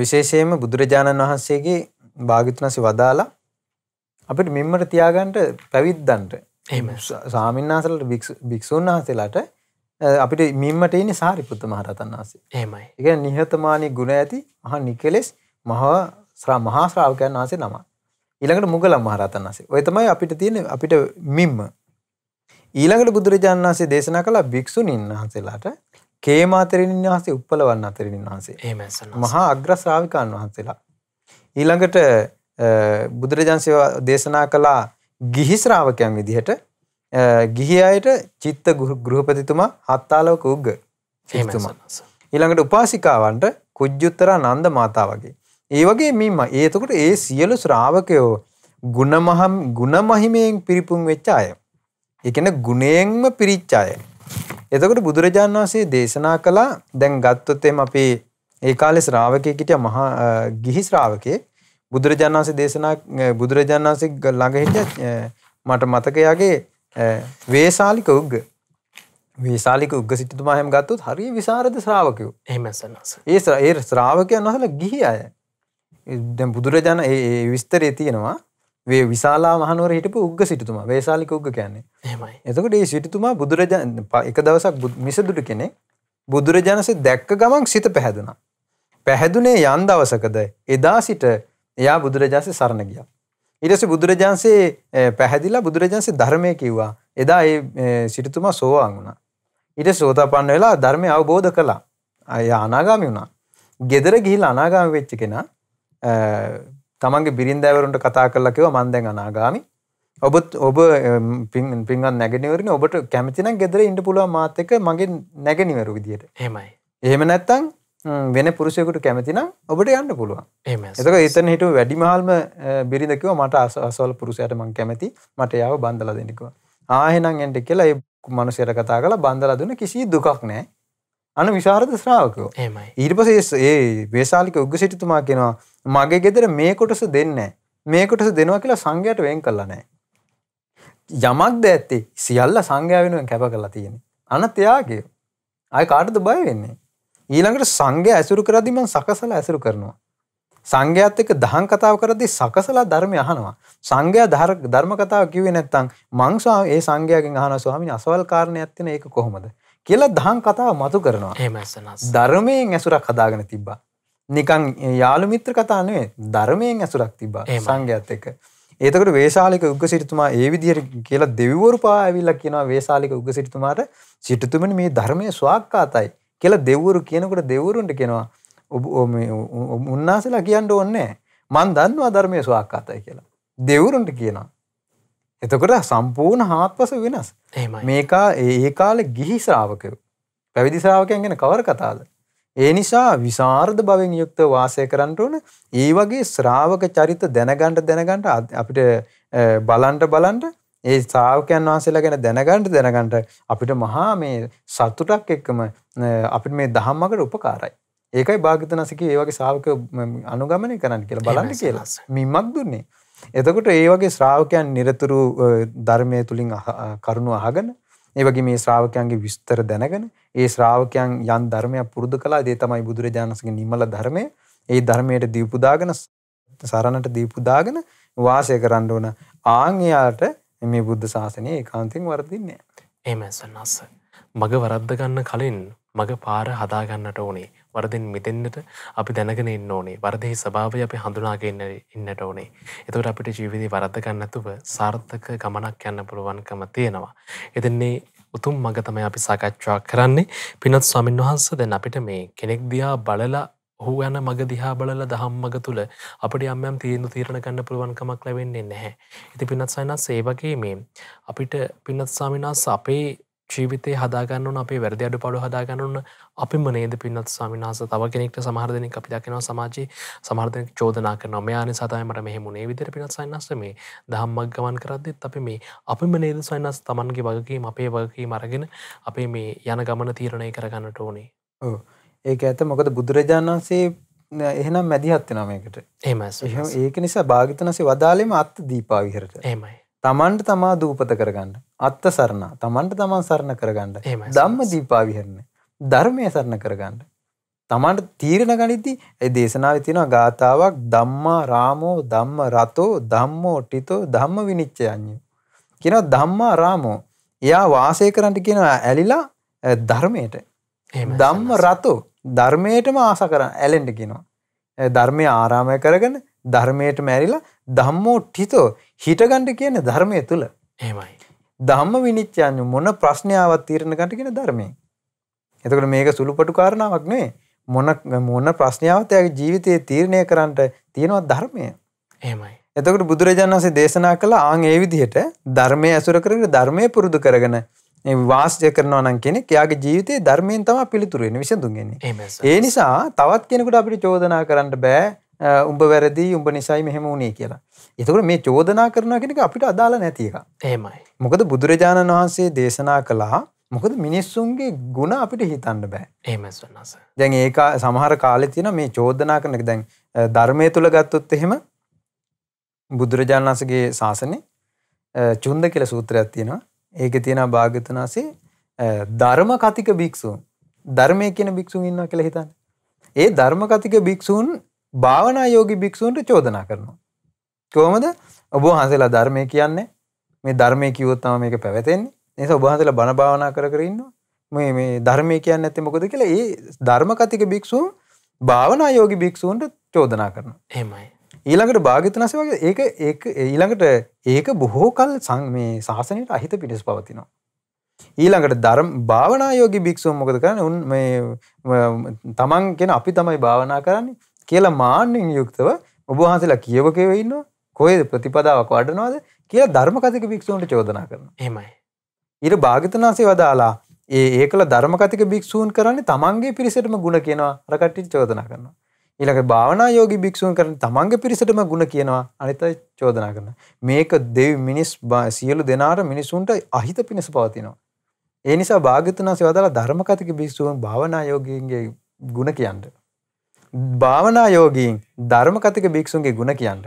විශේෂයෙන්ම බුදුරජාණන් වහන්සේගේ භාගිතුනසි වදාලා අපිට මෙම්මට තියාගන්ට පැවිද්දන්ට සාමින්නාසලට භික්‍ෂූන් වහසේලාට අපිට මින්මට ඉන්නේ සාරිපුත්ත මහරහතන් වහන්සේ. එහෙමයි. ඒ කියන්නේ නිහතමානී ගුණ ඇති මහා නිකලෙස් මහා ශ්‍රා මහා ශ්‍රාවකයන් වහන්සේ නම. ඊළඟට මුගලන් මහරහතන් වහන්සේ. ඔය තමයි අපිට තියෙන අපිට මින්ම. ඊළඟට බුදුරජාණන් වහන්සේ දේශනා කළ භික්ෂුණීන් වහන්සේලාට කේමාතරිණින් වහන්සේ උප්පලවන් අතරිණින් වහන්සේ. එහෙමයි සන්නස්. මහා අග්‍ර ශ්‍රාවිකාන් වහන්සේලා. ඊළඟට බුදුරජාන්සේ දේශනා කළා ගිහි ශ්‍රාවකයන් විදිහට ගිහි අයට චිත්ත ගෘහපතිතුමා හත්තාලවක උග්ග සිතුමා. ඊළඟට උපාසිකාවන්ට කුජ්ජුත්තරා නන්ද මාතා වගේ. ඒ වගේ මෙම ඒතකොට ඒ සියලු ශ්‍රාවකයෝ ගුණමහම් ගුණමහිමයෙන් පිරිපුන් වෙච්ච අය. එකන ගුණයෙන්ම පිරිච්චාය. එතකට බුදුරජාණන් වන්සේ දේශනා කලා දැන් ගත්තොත්තෙම අපේ ඒ කාලෙ ශ්‍රාවකයකිට මහා ගිහි ශ්‍රාවකේ බුදුරජාණන්සේ දේශනා බුදුරජාණන්සේ ළඟහිට මට මතකයාගේ වේශාලික උග්ග විශාලික උග්ග සිටතුමා හැම ගත්තොත් හරි විසාරද ශ්‍රාවකයෝ එහෙම සන්නස ඒ ඒ ශ්‍රාවකයන් වහල ගිහි අය දැන් බුදුරජාණන් ඒ විස්තරය තියෙනවා වේ විශාලා මහනුවර හිටපු උග්ග සිටුතුමා වේශාලික උග්ග කියන්නේ එහෙමයි එතකොට මේ සිටුතුමා බුදුරජාණන් එක දවසක් මිසදුට කෙනෙක් බුදුරජාණන්සේ දැක්ක ගමන් සිත පැහැදුනා පැහැදුනේ යන් දවසකද එදා සිට එයා බුදුරජාණන්සේ සරණ ගියා ඊටසේ බුදුරජාන්සේ පැහැදිලා බුදුරජාන්සේ ධර්මය කිව්වා. එදා ඒ සිටුතුමා සෝවාන් වුණා. ඊට සෝතාපන්න වෙලා ධර්මය අවබෝධ කළා. අය අනාගාමී වුණා. ගෙදර ගිහිල්ලා අනාගාමී වෙච්ච කෙනා තමන්ගේ බිරින්දෑවරුන්ට කතා කරලා කිව්වා මම දැන් අනාගාමී. ඔබත් ඔබ පින්වත් නැගනිවරනේ ඔබට කැමති නම් ගෙදර ඉන්න පුළුවන් මාත් එක්ක මගේ නැගනිවරු විදියට. එහෙමයි. එහෙම නැත්තම් වෙන පුරුෂයකුට කැමතින ඔබට යන්න පුළුවන් එතක එතන හිටු වැඩිමහල්ම බිරිඳකව මට අසවල් පුරුෂයට මං කැමති මට යාව බන්දල දෙනිකව ආහෙනම් එන්ට කියලා ඒ මනුසයට කතා කලා බන්දල දුන කිසි දුකක් නෑ අන විශාරද ශ්‍රාවකෝ ඊර්පසේස් ඒ වේශාලික උග සිටිතුමා කෙනවා මගේ ගෙදර මේ කොටස දෙන්න මේ කොටස දෙනවා කියලා සංඝයට වෙන් කරලා නෑ යමක් ද ඇත්තේ සියල්ල සංඝයා වෙනුවෙන් කැප කරලා තියෙන අනත් එයාගේ අය කාටද බය වෙන්නේ ඊළඟට සංඝය ඇසුරු කරද්දි මම සකසලා ඇසුරු කරනවා. සංඝයාත් එක්ක දහම් කතාව කරද්දී සකසලා ධර්මය අහනවා. සංඝයා ධර්ම කතාව කිව්වේ නැත්නම් මං ඒ සංඝයාගෙන් අහනවා ස්වාමීන් අසවල් කාරණයක් තියෙන ඒක කොහොමද කියලා දහම් කතාව මතු කරනවා. ධර්මයෙන් ඇසුරක් හදාගෙන තිබ්බා. නිකන් යාළු මිත්‍ර කතා නෙවෙයි ධර්මයෙන් ඇසුරක් තිබ්බා සංඝයාත් එක්ක. ඒතකට වේශාලික උග්ගසිරිතුමා ඒ විදිහට කියලා දෙවිවරු පවා ඇවිල්ලා කියනවා වේශාලික උග්ගසිරිතුමාට සිටුතුමනි මේ ධර්මයේ ස්වාක්කාතයි කියලා දෙව්වරු කියනකොට දෙව්වරුන්ට කියනවා ඔබ උන්නාසලා කියන්න ඕනේ මන් දන්නවා ධර්මයේ ස්වාක්කාතයි කියලා. දෙව්වරුන්ට කියනවා. එතකොට සම්පූර්ණ හාත්පස වෙනස්. මේකා ඒ කාලේ ගිහි ශ්‍රාවකයෝ පැවිදි ශ්‍රාවකයන් ගැන කවර කතාවද? ඒ නිසා විසරද භවෙන් යුක්ත වාසය කරන්න ඕන. ඒ වගේ ශ්‍රාවක චරිත දැනගන්න දැනගන්න අපිට බලන්න බලන්න ඒ ශ්‍රාවකයන් වහන්සේලා ගැන දැනගන්න දැනගන්න අපිට මහා මේ සතුටක් එක්කම අපිට මේ ධම්මකට උපකාරයි. ඒකයි භාග්‍යවතුන්සිකේ ඒ වගේ ශ්‍රාවක අනුගමනය කරන්න කියලා බලන්න කියලා මිම්මක් දුන්නේ. එතකොට ඒ වගේ ශ්‍රාවකයන් নিরතුරු ධර්මයේ තුලින් කරුණු අහගෙන ඒ වගේ මේ ශ්‍රාවකයන්ගේ විස්තර දැනගෙන ඒ ශ්‍රාවකයන් යන් ධර්මයක් පුරුදු කළා ඒ තමයි බුදුරජාණන්සේගේ නිමල ධර්මය. ඒ ධර්මයට දීපු දාගෙන සරණට දීපු දාගෙන වාසය කරන්න ඕන. ආන් එයාට මේ බුද්ධ ශාසනය ඒකාන්තෙන් වරදින්නේ. ඒම සන්නස්ස. මග වරද්ද ගන්න කලින් මග පාර හදාගන්නට ඕනේ වරදින් මිදන්නට අපි දැනගෙන ඉන්න ඕනේ වරදෙහි ස්භාවය අපි හඳුනාගන්න ඉන්නට ඕනේ. එතකට අපිට ජීවිදි වරදගන්නඇතුව සාර්ථක ගමනක් යන්න පුළුවන්කම තියෙනවා. එදන්නේ උතුම් මගතමයි අපි සාකච්ඡා කරන්නේ පිනත් ස්වමින් වහන්ස දැන් අපිට මේ කෙනෙක් දයා බලලා ඔහු යන මග දිහා බලල දහම් මග තුළ අපට අම්යම් තීන්දු තීරණ කන්න පුළුවන්කමක් ලැබෙන්නේ නැහැ. ඉති පිනත් සයිනස් ඒවගේ මේ අපිට පින්නත් සාමිනාස් අපේ ජීවිතය හදාගන්නවන අපේ වැරදි අඩු පඩු හදාගන්නන්න අපි මනේද පින්නත් සාමිනාස තව කෙනෙක්ට සහරදනය අපිදකිනවා සමාජයේ සමාර්ධය චෝදනා කරන මෙයානි සතයමට මෙහමුණේ විදිර පිනත් සයින්නස්ස මේ දහම්මක් ගමන් කරද්දිත් අපි මේ අපි මනේද සයින්නස් තමන්ගේ වගකීම අපේ වගකී මරගෙන අපේ මේ යන ගමන තීරණය කරගන්නට ඕනේ ඕ. ඒක ඇත මොකද බුදුරජාණන් වන්සේ එහෙනම් මැදිහත්වෙන මේකට එම ඒක නිසා භාගිතනසේ වදාලෙම අත්ත දීපාවිහරට එමයි තමන්ට තමා දූපත කරගන්න අත්ත සරණ තමන්ට තමන් සරණ කරගන්න දම්ම දීපාවිහරණ ධර්මය සරණ කරගන්න තමන්ට තීරණ ගනිති ඇ දේශනාව තින ගාථාවක් දම්මා රාමෝ දම්ම රතෝ දම්මෝ ටිතෝ දම්ම විනිච්චයන්නේ කියෙන දම්මා රාමෝ එයා වාසය කරන්නට කියෙනවා ඇලිලා ධර්මයට දම්ම රතු ධර්මයටම ආස කර ඇලෙන්ඩ කියනවා ධර්මය ආරාමය කරගෙන ධර්මයට මැරිලා දම්මෝ ටිතෝ හිටගණ්ඩ කියන ධර්මය තුළ ඒමයි දම්ම විනිච්චාන්න මොන ප්‍රශ්නාවත් තීරණ ගට කියෙන ධර්මය එතකට මේක සුළුපටු කාරණාවක් නේ මොන මොන ප්‍රශ්නාවතයගේ ජීවිතය තීරණය කරන්නට තියෙනවා ධර්මය ඒමයි එතකට බුදුරජාණන්සේ දේශනා කළ ආං ඒ විදිහට ධර්මය ඇසුර කරට ධර්මය පුරුදු කරගෙන වාසය කරනවා නම් කෙනෙක් එයාගේ ජීවිතේ ධර්මයෙන් තමයි පිළිතුරු වෙන්නේ විසඳුම් එන්නේ. ඒ නිසා තවත් කෙනෙකුට අපිට චෝදනා කරන්න බෑ උඹ වැරදි උඹ නිසයි මෙහෙම වුණේ කියලා. එතකොට මේ චෝදනා කරනවා කෙනෙක් අපිට අදාළ නැති එක. එහෙමයි. මොකද බුදුරජාණන් වහන්සේ දේශනා කළා මොකද මිනිස්සුන්ගේ ಗುಣ අපිට හිතන්න බෑ. එහෙමයි සන්නස. දැන් ඒක සමහර කාලේ තියෙන මේ චෝදනා කරන එක දැන් ධර්මයේ තුල ගත්තොත් එහෙම බුදුරජාණන් වහන්සේගේ ශාසනේ චුන්ද කියලා සූත්‍රයක් තියෙනවා. ඒක තියෙන භාගතනාසේ ධර්ම කතික භික්ෂූන් ධර්මය කියන භික්ෂූන් ඉන්නවා කියලා හිතන්න. ඒ ධර්ම කතික භික්ෂූන් භාවනා යෝගී භික්ෂූන්ට චෝදනා කරනවා. කොහොමද? ඔබ වහන්සේලා ධර්මය කියන්නේ මේ ධර්මය කිව්වොත් තමයි මේක පැවැතෙන්නේ. ඒ නිසා ඔබ වහන්සේලා බණ භාවනා කර කර ඉන්නවා. මේ මේ ධර්මය කියන්නේ නැත්තේ මොකද කියලා ඒ ධර්ම කතික භික්ෂූන් භාවනා යෝගී භික්ෂූන්ට චෝදනා කරනවා. එහෙමයි. ඊළඟට භාගිතනස වගේ ඒක ඒක ඊළඟට ඒක බොහෝ කල් සං මේ ශාසනයට අහිත පිණිස පවතිනවා. ඊළඟට ධර්ම භාවනා යෝගී භික්ෂුව මොකද කරන්නේ? උන් මේ තමන් කියන අපි තමයි භාවනා කරන්නේ කියලා මාන්නෙන් යුක්තව ඔබ වහන්සේලා කියව කියව ඉන්නවා. කොහෙද ප්‍රතිපදාවක් වඩනවද කියලා ධර්ම කතික භික්ෂූන්ට චෝදනා කරනවා. එහෙමයි. ඊට භාගිතනසේ වදාලා ඒ ඒකල ධර්ම කතික භික්ෂූන් කරන්නේ තමන්ගේ පිරිසටම ಗುಣ කියනවා. අර කට්ටිය චෝදනා කරනවා. ඊළඟ භාවනා යෝගී භික්ෂුන් කරන තමන්ගේ පිරිසටම ಗುಣ කියනවා අනිත අය චෝදනා කරන මේක දෙවි මිනිස් සියලු දෙනාට මිනිසුන්ට අහිත පිණිස පවතිනවා ඒ නිසා භාග්‍යතුන් වහන්සේ වදාළ ධර්ම කතික භික්ෂුන් භාවනා යෝගීන්ගේ ಗುಣ කියන්න භාවනා යෝගීන් ධර්ම කතික භික්ෂුන්ගේ ಗುಣ කියන්න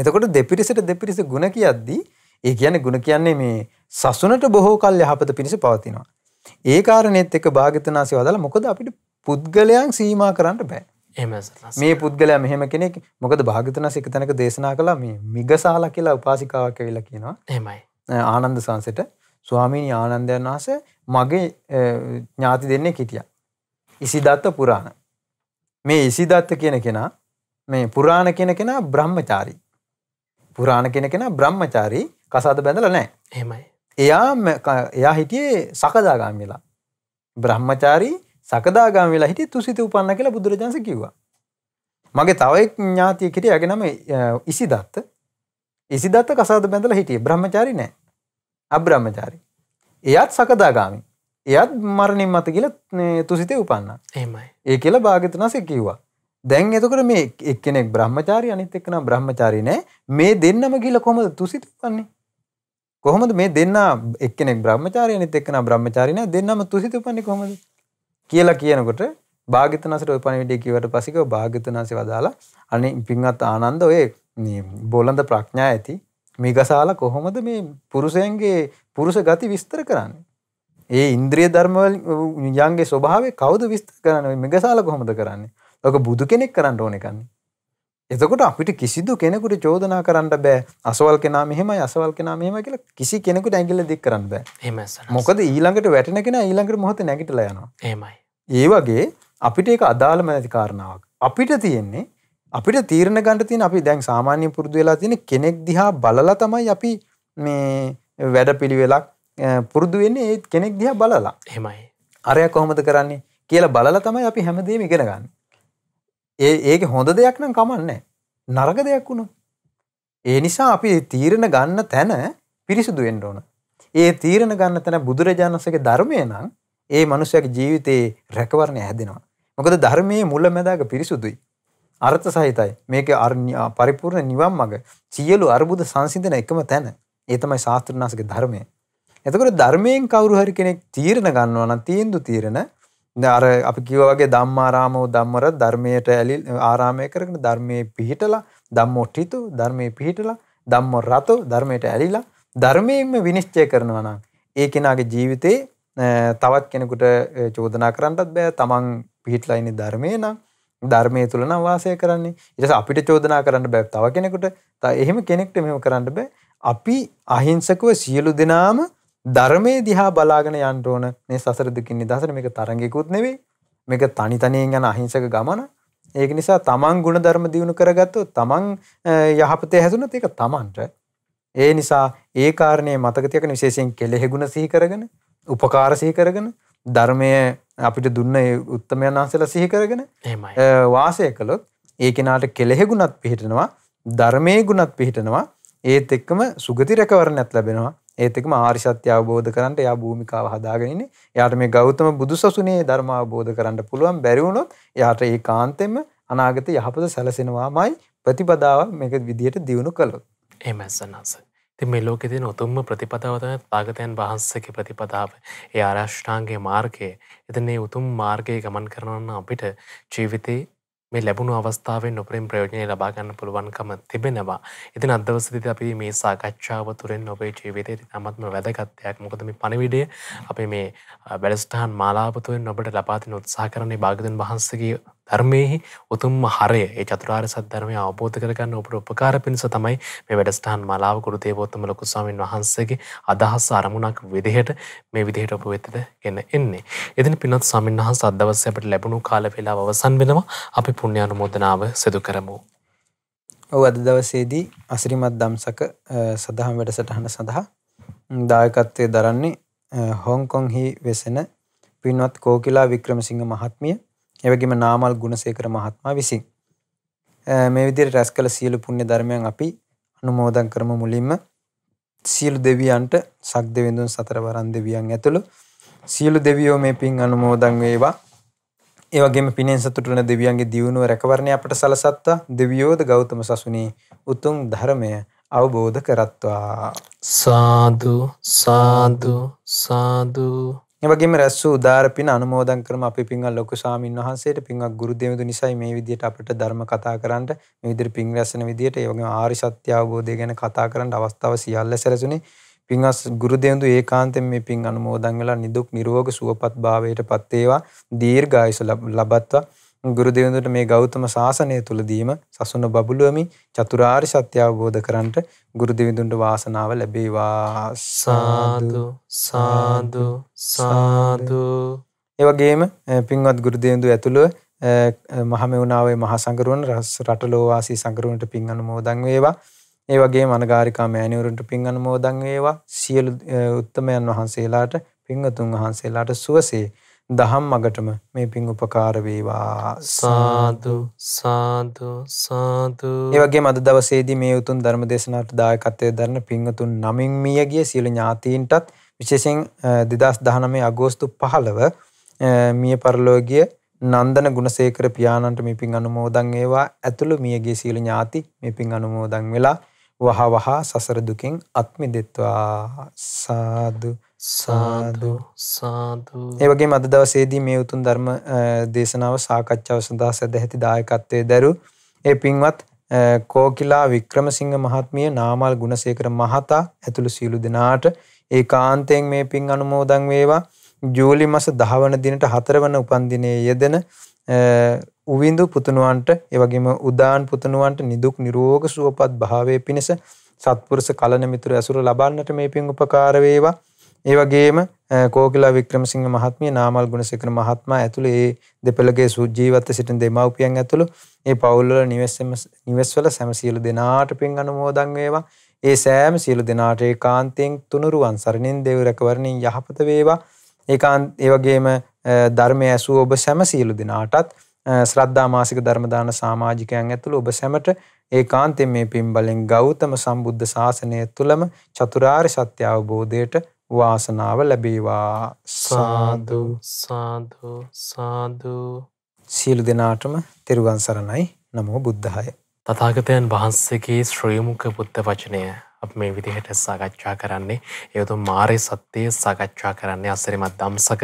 එතකොට දෙපිරිසට දෙපිරිස ಗುಣ කියද්දී ඒ කියන්නේ ಗುಣ කියන්නේ මේ සසුනට බොහෝ කල් යහපත පිණිස පවතිනවා ඒ කාරණෙත් එක භාග්‍යතුන් වහන්සේ වදාළ මොකද අපිට පුද්ගලයන් සීමා කරන්න බෑ මේ පුද්ගලයා මෙහෙම කෙනෙක් මොකද භාගතන සික තැනක දේශනා කලා මේ මිගසාලා කියලා උපාසිකාවක් වෙලා කියනවා එමයි ආනන්ද සංසට ස්වාමීනි ආනන්දයන් වහස මගේ ඥාති දෙන්නේ කිටිය. ඉසිදත්ත පුරාණ. මේ ඉසිදත්ත කියන කෙනා මේ පුරාණ කියන කෙනා බ්‍රහ්මචාරී. පුරාණ කෙන කෙනා බ්‍රහ්මචාරී කසාද බැඳලා නෑ. එහෙමයි. එයා එයා හිටියේ සකදාගාමිලා. බ්‍රහ්මචාරී සකදාගම් වෙලා හිටිය තුසිත උපන්න කියලා බුදුරජාන්ස කිව්වා. මගේ තවයි ඥාතිය කිරිය ඇගේ නම ඉසිදත්ත ඉසිදත්ත කසාද බැඳල හිටිය බ්‍රහ්මචාරි නෑ අබ්‍රහ්මචාරි. එයත් සකදාගාමි. එයත් මරණින් මත කියල තුසිතේ උපන්න එමයි ඒ කියලා භාගතනසෙ කිව්වා. දැන් එතකට මේ එක්කෙනෙක් බ්‍රහ්මචාරි අනිත් එක්කන බ්‍රහ්මචාරි නෑ මේ දෙන්නම ගිල කොමද තුසිත උපන්නේ. කොහොමද මේ දෙන්න එක්කෙනෙක් බ්‍රහ්මචාරය අනිත් එක්කන බ්‍රහ්මචාරින දෙන්නම තුසිත උපන්නේ කොමද කියලා කියනකොට භාගිතනසට ඔය පණිවිඩය කියවට පස්සේ භාගිතනසෙ වදාලා අනේ පින්වත් ආනන්ද ඔය මේ බෝලන්ද ප්‍රඥා ඇති මේගසාල කොහොමද මේ පුරුෂයන්ගේ පුරුෂ ගති විස්තර කරන්නේ? ඒ ඉන්ද්‍රිය ධර්මවල යන්ගේ ස්වභාවය කවුද විස්තර කරන්නේ? මේගසාල කොහොමද කරන්නේ? ඔක බුදු කෙනෙක් කරන්න ඕනේ කන්නේ. එතකොට අපිට කිසිදු කෙනෙකුට චෝදනා කරන්න බෑ අසවල් කෙනා මෙහෙමයි අසවල් කෙනා මෙහෙමයි කියලා කිසි කෙනෙකුට ඇඟිල්ල දික් කරන්න බෑ. එහෙමයි සර්. මොකද ඊළඟට වැටෙන කෙනා ඊළඟට මොහොත නැගිටලා යනවා. එහෙමයි. ඒ වගේ අපිට ඒක අදාළම නැති කාරණාවක්. අපිට තියෙන්නේ අපිට තීරණ ගන්න තියෙන අපි දැන් සාමාන්‍ය පුරුදු වෙලා තියෙන කෙනෙක් දිහා බලලා තමයි අපි මේ වැඩපිළිවෙලක් පුරුදු වෙන්නේ ඒ කෙනෙක් දිහා බලලා. එහෙමයි. අරයා කොහොමද කරන්නේ කියලා බලලා තමයි අපි හැමදේම ඉගෙන ගන්න. ඒ ඒක හොඳ දෙයක් නම් කමන්නේ නරක දෙයක් වුණොත්. ඒ නිසා අපි තීරණ ගන්න තැන පිරිසිදු වෙන්න ඕන. ඒ තීරණ ගන්න තැන බුදුරජාණන්සේගේ ධර්මය නම් ඒ මනුස්සයාගේ ජීවිතේ රැකවරණය හැදෙනවා. මොකද ධර්මයේ මුලැමැදාක පිරිසුදුයි. අර්ථ සහිතයි. මේක පරිපූර්ණ නිවන් මඟ. සියලු අරුබුද සංසිඳන එකම තැන. ඒ තමයි ශාස්ත්‍රඥාසගේ ධර්මය. එතකොට ධර්මයෙන් කවුරු හරි කෙනෙක් තීරණ ගන්නවා නම් තීන්දුව තීරණ අර අපි කිව වගේ ධම්මාරාමෝ ධම්මර ධර්මයට ඇලි ආරාමය කරගෙන ධර්මයේ පිහිටලා ධම්මොට්ඨිතු ධර්මයේ පිහිටලා ධම්ම රතු ධර්මයට ඇලිලා ධර්මයෙන්ම විනිශ්චය කරනවා නම් ඒ කෙනාගේ ජීවිතේ තවත් කෙනෙකුට චෝදනා කරන්නත් බෑ තමන් පිහිටලා ඉන්නේ ධර්මයේ නම් ධර්මයේ තුල නම් වාසය කරන්නේ ඊට පස්සේ අපිට චෝදනා කරන්න බෑ තව කෙනෙකුට එහෙම කෙනෙක්ට මෙහෙම කරන්න බෑ අපි අහිංසකව සියලු දෙනාම ධර්මය දිහා බලාගෙන යන්න ඕන මේ සසර දුකින් නිදහසට මේක තරඟෙකුත් නෙවෙයි මේක තනි තනියෙන් යන අහිංසක ගමන ඒක නිසා තමන් ගුණ ධර්ම දියුණු කරගත්තොත් තමන් යහපතේ හැදුනොත් ඒක තමන්ට ඒ නිසා ඒ කාරණේ මතක තියාගෙන විශේෂයෙන් කෙලෙහි ගුණ සිහි කරගෙන උපකාර සිහි කරගෙන ධර්මය අපිට දුන්න ඒ උත්තමයන් වහන්සේලා සිහි කරගෙන එහෙමයි වාසය කළොත් ඒ කෙනාට කෙලෙහි ගුණත් පිහිටනවා ධර්මයේ ගුණත් පිහිටනවා ඒත් එක්කම සුගති රැකවරණයක් ලැබෙනවා ඒත් එකම ආර්ය සත්‍ය අවබෝධ කරන්ට එයා භූමිකාව හදාගෙන ඉන්නේ. එයාට මේ ගෞතම බුදුසසුනේ ධර්ම අවබෝධ කරන්න පුළුවන් බැරි වුණොත් එයාට ඒ කාන්තෙම අනාගත යහපත සැලසෙනවාමයි ප්‍රතිපදාව මේක විදියට දියුණු කළොත්. එහෙමයි සනස. ඉතින් මේ ලෝකේ තියෙන උතුම්ම ප්‍රතිපදාව තමයි තථාගතයන් වහන්සේගේ ප්‍රතිපදාව. ඒ ආරෂ්ඨාංගයේ මාර්ගය. එතන මේ උතුම් මාර්ගයේ ගමන් කරනවා නම් අපිට ජීවිතේ මේ ලැබුණු අවස්ථාවෙන් ඔපරින් ප්‍රයෝජනය ලබාගන්න පුළුවන්කම තිබෙනවා. ඉතින් අදවසදිද අපි මේ සාකච්ඡාව තුරෙන් ඔබේ ජීවිතය අමත්ම වැදගත්තයක් මොකද මේ පණවිඩය අපි මේ බැලස්ටහන් මාලාපතුවෙන් ඔබට ලබාතින උත්සා කරන්නේ භාගතන් වහන්සගේ ධර්මයෙහි උතුම් හරය ඒ චතුරාර් සද්ධර්මය අවබෝධ කරගන්න ඔපට උපකාර පිණිස තමයි මේ වැඩස්ටහන් මලාව ගුරු තේබෝත්තම ලොකුස්වාමන් වහන්සේගේ අදහස් අරමුණක් විදිහට මේ විදිහට ඔප වෙතට ගෙන එන්නේ. එදින පිනොත් සමන් වහන් සද්ධවස්සයට ලැබුණු කාල වෙලා අවසන් වෙනවා අපි පුුණ්‍යානු මෝදනාව සිදු කරමු. ඔව අද දවසේදී අසිරිමත් දම්සක සඳහම් වැඩසටහන සඳහා දායකත්වය දරන්නේ හොංකොංහි වෙසෙන පින්වත් කෝකිලා වික්‍රමසිංහ මහත්මිය එවගේම නාමල් ගුණසේකර මහත්මයා විසින්. මේ විදිහට රැස් කළ සියලු පුණ්‍ය ධර්මයන් අපි අනුමෝදන් කරමු මුලින්ම. සියලු දෙවියන්ට සක් දෙවිඳුන් සතර වරන් දෙවියන් ඇතුළු සියලු දෙවියෝ මේ පින් අනුමෝදන් වේවා. ඒ වගේම පිනෙන් සතුටු වෙන දෙවියන්ගේ දියුණුව රැකවරණය අපට සලසත්තා දෙවියෝද ගෞතම සසුනේ උතුම් ධර්මය අවබෝධ කරත්වා. සාදු සාදු සාදු එවගේම රැස්සු උදාර පින අනුමෝදන් කරම අපි පින්වත් ලොකු ස්වාමින් වහන්සේට පින්වත් ගුරු දෙවිඳු නිසයි මේ විදිහට අපිට ධර්ම කතා කරන්න මේ විදිහට පින් රැස්න විදිහට ඒ වගේම ආරි සත්‍ය අවබෝධය ගැන කතා කරන්න අවස්ථාව සියල්ල සැලසුනේ පින්වත් ගුරු දෙවිඳු ඒකාන්තයෙන් මේ පින් අනුමෝදන් වෙලා නිදුක් නිරෝග සුවපත් භාවයට පත් වේවා දීර්ඝායුෂ ලබත්වා ගුරු දෙවිඳුන්ට මේ ගෞතම සාසනය තුලදීම සසුන බබළුවමි චතුරාර්ය සත්‍ය අවබෝධ කරන්ට ගුරු දෙවිඳුන්ට වාසනාව ලැබේවා සාදු සාදු සාදු ඒ වගේම පින්වත් ගුරු දෙවිඳු ඇතුළුව මහමෙවුනාවේ මහ සංගරුවන් රටලෝවාසී සංගරුවන්ට පින් අනුමෝදන් වේවා ඒ වගේම අනගාരികා මෑණිවරුන්ට පින් අනුමෝදන් වේවා සියලු උත්තමයන් වහන්සේලාට පින්වතුන් වහන්සේලාට සුවසේ දහම් මගටම මේ පින් උපකාර වේවා සාදු සාදු සාදු ඒ වගේම අද දවසේදී මේ උතුම් ධර්ම දේශනාවට දායකත්වයෙන් දරන පින්වතුන් නමින් මියගිය සියලු ඥාතීන්ටත් විශේෂයෙන් 2019 අගෝස්තු 15 මිය පරලෝකීය නන්දන ගුණසේකර පියාණන්ට මේ පින් අනුමෝදන් වේවා ඇතුළු මියගිය සියලු ඥාති මේ පින් අනුමෝදන් වෙලා වහවහ සසර දුකින් අත් මිදෙත්වා සාදු සාදු සාදු ඒවගේ මද දවසේදී මේ උතුන් ධර්ම දේශනාව සාකච්ඡාව සඳහා සැදැහැති දායකත්වය දැරු ඒ පින්වත් කෝකිලා වික්‍රමසිංහ මහත්මිය නාමල් ගුණසේකර මහතා ඇතුළු සියලු දෙනාට ඒ කාන්තයෙන් මේ පින් අනුමෝදන් වේවා ජූලි මස දහවන දිනට හතරවන උපන්දිනයේ යෙදෙන උවිඳු පුතනුවන්ට එවගේම උදාන් පුතනුවන්ට නිදුක් නිරෝග සුවපත් භාවය පිණිස සත්පුරුෂ කලන මිතුරු ඇසුර ලබන්නට මේ පින් උපකාර වේවා ඒ වගේම කෝකිලා වික්‍රමසිංහ මහත්මිය නාමල් ගුණසේකර මහත්මයා ඇතුළු ඒ දෙපළගේ සුජීවත්ව සිටින දෙමව්පියන් ඇතුළු ඒ පවුල්වල නිවෙස්ම නිවෙස්වල සෑම සියලු දෙනාට පින් අනුමෝදන් වේවා. ඒ සෑම සියලු දෙනාට ඒකාන්තයෙන් තුනුරුවන් සරණින් දේව රැකවරණින් යහපත වේවා. ඒකාන්ත ඒ වගේම ධර්මය ඇසූ ඔබ සෑම සියලු දෙනාටත් ශ්‍රද්ධා මාසික ධර්ම දාන සමාජිකයන් ඇතුළු ඔබ සැමට ඒකාන්තයෙන් මේ පින් බලෙන් ගෞතම සම්බුද්ධ ශාසනය තුලම චතුරාර්ය සත්‍ය අවබෝධයට වාසනාව ලැබේවා සාදු සාදු සාදු සියලු දෙනාටම තෙරුවන් සරණයි නමෝ බුද්ධහය. තතාගතයන් වහන්සේගේ ශ්‍රීමුක බුද්ධ වචනය අප මේ විදිහට සාකච්ඡා කරන්නේ යුතු මාරය සත්‍යය සාකච්ඡා කරන්නේ අසරිමත් දම්සක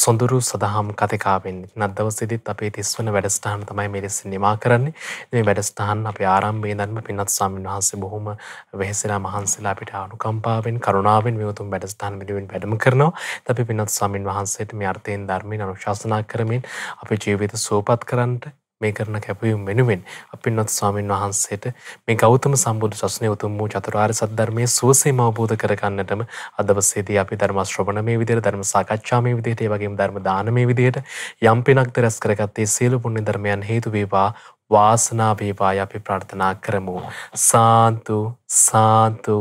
සොඳුරු සඳහම් කතිකාවෙන් නදවසිදිත් අපේ තිස්වන වැඩස්ටහන් තමයි මෙලෙස නිමා කරන්නේ මේ වැඩස්ටහන් අප ආරම්භේ දන්ම පිනත් සාමන් වහන්සේ බොහොම වෙහෙසලා මහන්සලා අපිට අනුකම්පාවෙන් කරුණාවෙන් මෙවතුම් වැඩස්ථාන් විඩුවෙන් වැඩම කරනවා අපි පිනත් සාමන් වහන්සේට මේ අර්ථයෙන් ධර්මය අනුශාසනා කරමින් අප ජීවිත සූපත් කරන්නට මේ කරන කැපවීම වෙනුවෙන් අපින්වත් ස්වාමීන් වහන්සේට මේ ගෞතම සම්බුදු සසුනේ උතුම් වූ චතුරාර්ය සත්‍ය සුවසේම අවබෝධ කරගන්නටම අදවසේදී අපි ධර්ම ශ්‍රවණ මේ විදිහට ධර්ම සාකච්ඡා මේ විදිහට ඒ වගේම ධර්ම දාන මේ විදිහට යම් පිනක්ද රැස් කරගත්තේ සියලු පුණ්‍ය ධර්මයන් හේතු වේවා වාසනා වේවා අපි ප්‍රාර්ථනා කරමු සාන්තු සාන්තු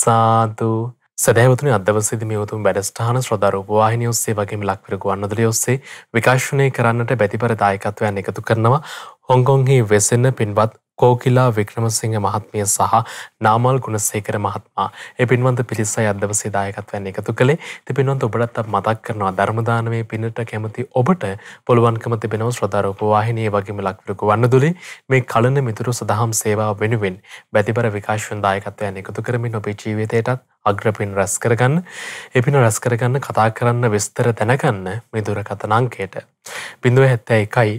සාදු සැදෑවතුන අදවසිද මියවතුම් වැඩස්ටාන ශ්‍රධර උපවාහිනය ඔස්සේ වගේම ලක්වර ගුවන්නදලිය ඔස්සේ විකාශනය කරන්නට බැතිපර දායකත්වයන් එකතු කරනවා හොංගොන්හි වෙසෙන්න පින්වත් කෝකිලා වික්‍රමසිංහ මහත්මිය සහ නාමල් ගුණසේකර මහත්මා ඒ පින්වන්ත පිරිසයි අදවසේ දායකත්වයන් එකතු කළේ ඉතින් පින්වන්ත ඔබටත් මතක් කරනවා ධර්ම දානමේ පිනට කැමති ඔබට පුළුවන්කම තිබෙනවා ශ්‍රද්ධා රූප වාහිනියේ වගේම ලක්විලක වන්නදුලි මේ කලන මිතුරු සදහම් සේවාව වෙනුවෙන් බැතිබර විකාශන දායකත්වයන් එකතු කරමින් ඔබේ ජීවිතයටත් අග්‍රපින් රැස් කරගන්න එපින රැස් කරගන්න කතා කරන්න විස්තර දැනගන්න මේ දුරකතනංකයට බිඳුව හැත්තෑ එකයි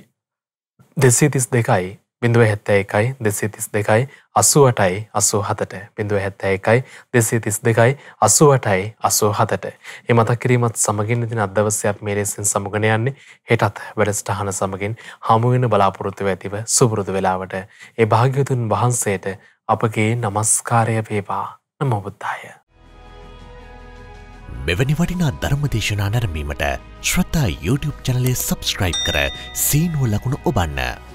දෙසී තිස් දෙකයි බිඳුව හැත්ත එකයි දෙසේ තිස් දෙකයි අසුවටයි අසූ හතට බිඳුව හැත්ත එකයි දෙසේ තිස් දෙකයි අසුවටයි අසූ හතට ඒ මතක් කිරීමත් සමගින් ඉතින් අදවසයක් මේරෙසින් සමුගෙන යන්නේ හෙටත් වැඩස්ටහන සමගින් හමුවෙන බලාපොරොත්තුව ඇතිව සුපුරුදු වෙලාවට ඒ භාග්‍යතුන් වහන්සේට අපගේ නමස්කාරය පේවා නමොබුද්ධාය. මෙවැනි වටිනා ධර්මදේශනා නැරමීමට ශ්‍රතා YouTube චනලේ සබස්ක්‍රයිබ් කර සීනුව ලකුණු ඔබන්න.